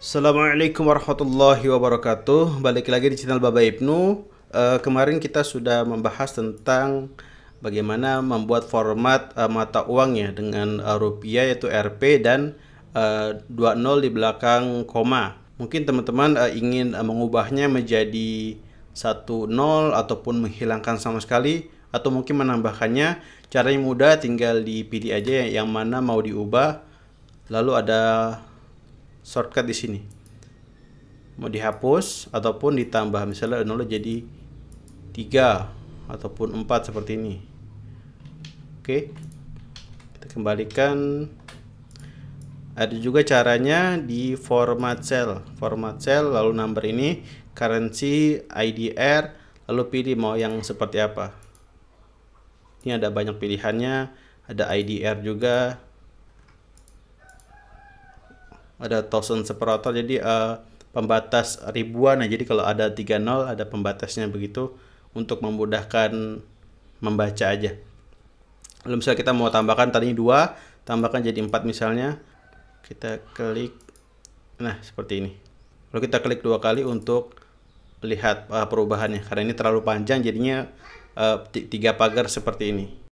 Assalamualaikum warahmatullahi wabarakatuh Balik lagi di channel Baba Ibnu uh, Kemarin kita sudah membahas tentang Bagaimana membuat format uh, mata uang ya Dengan uh, rupiah yaitu RP dan uh, 20 di belakang koma Mungkin teman-teman uh, ingin uh, mengubahnya menjadi 10 Ataupun menghilangkan sama sekali Atau mungkin menambahkannya Caranya mudah tinggal dipilih aja yang mana mau diubah Lalu ada shortcut di sini mau dihapus ataupun ditambah misalnya 0 jadi 3 ataupun 4 seperti ini oke kita kembalikan ada juga caranya di format cell format cell lalu number ini currency IDR lalu pilih mau yang seperti apa ini ada banyak pilihannya ada IDR juga ada thousand separator jadi uh, pembatas ribuan nah jadi kalau ada 30 ada pembatasnya begitu untuk memudahkan membaca aja lalu misalnya kita mau tambahkan tadi dua tambahkan jadi empat misalnya kita klik nah seperti ini lalu kita klik dua kali untuk lihat uh, perubahannya karena ini terlalu panjang jadinya uh, tiga pagar seperti ini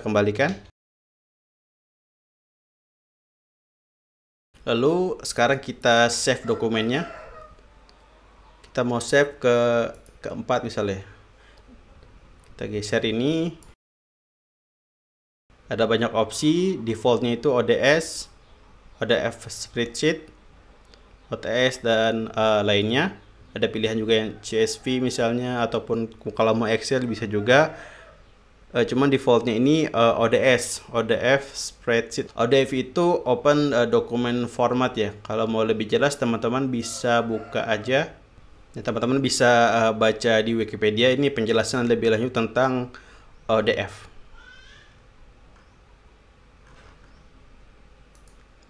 kembalikan Lalu sekarang kita save dokumennya. Kita mau save ke keempat misalnya. Kita geser ini. Ada banyak opsi. Defaultnya itu ODS, ODF spreadsheet, OTS dan uh, lainnya. Ada pilihan juga yang CSV misalnya ataupun kalau mau Excel bisa juga uh, cuman defaultnya ini uh, eh, ODS ODF spreadsheet ODF itu open uh, document format ya kalau mau lebih jelas teman-teman bisa buka aja teman ya, teman-teman bisa uh, baca di Wikipedia ini penjelasan lebih lanjut tentang ODF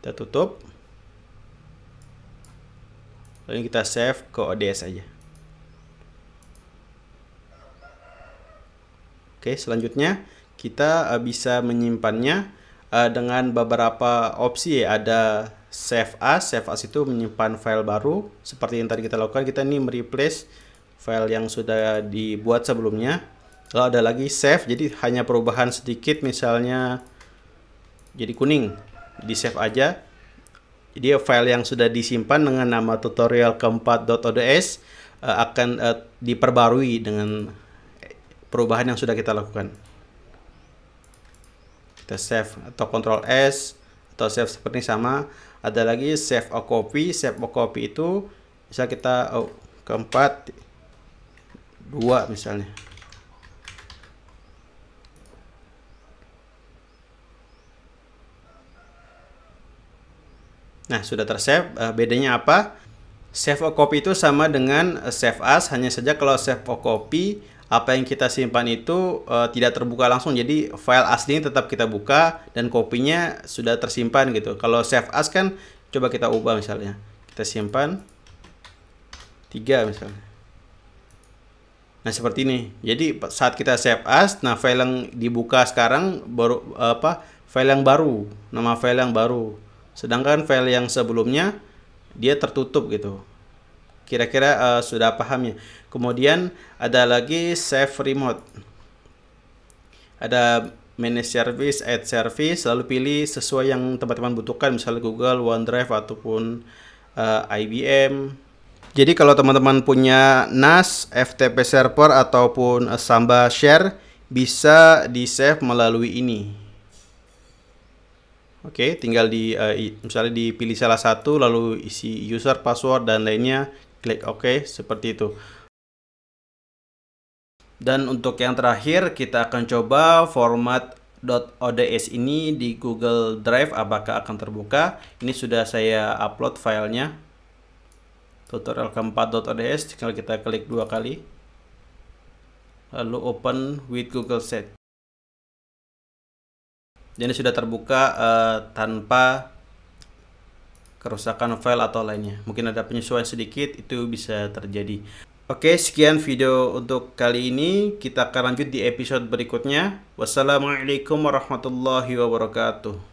kita tutup lalu kita save ke ODS aja Oke, selanjutnya kita uh, bisa menyimpannya uh, dengan beberapa opsi ya. Ada save as, save as itu menyimpan file baru seperti yang tadi kita lakukan. Kita ini mereplace file yang sudah dibuat sebelumnya. kalau ada lagi save, jadi hanya perubahan sedikit misalnya jadi kuning. Di save aja. Jadi file yang sudah disimpan dengan nama tutorial keempat.ods eh, akan diperbarui dengan perubahan yang sudah kita lakukan. Kita save atau Ctrl S atau save seperti ini sama. Ada lagi save a copy. Save a copy itu bisa kita oh, keempat dua misalnya. Nah, sudah tersave. Eh, bedanya apa? Save a copy itu sama dengan eh, save as, hanya saja kalau save a copy apa yang kita simpan itu uh, tidak terbuka langsung jadi file aslinya tetap kita buka dan kopinya sudah tersimpan gitu kalau save as kan coba kita ubah misalnya kita simpan tiga misalnya nah seperti ini jadi saat kita save as nah file yang dibuka sekarang baru eh, apa file yang baru nama file yang baru sedangkan file yang sebelumnya dia tertutup gitu Kira-kira uh, sudah paham ya. Kemudian ada lagi save remote. Ada manage service, add service, lalu pilih sesuai yang teman-teman butuhkan, misalnya Google, OneDrive ataupun uh, eh, IBM. Jadi kalau teman-teman punya NAS, FTP server ataupun uh, Samba Share bisa di-save melalui ini. Oke, okay, tinggal di uh, misalnya dipilih salah satu lalu isi user, password dan lainnya, klik OK seperti itu. Dan untuk yang terakhir kita akan coba format .ods ini di Google Drive apakah akan terbuka. Ini sudah saya upload filenya. Tutorial keempat.ods tinggal kita klik dua kali. Lalu open with Google Set. Jadi sudah terbuka uh, tanpa kerusakan file atau lainnya. Mungkin ada penyesuaian sedikit itu bisa terjadi. Oke, sekian video untuk kali ini. Kita akan lanjut di episode berikutnya. Wassalamualaikum warahmatullahi wabarakatuh.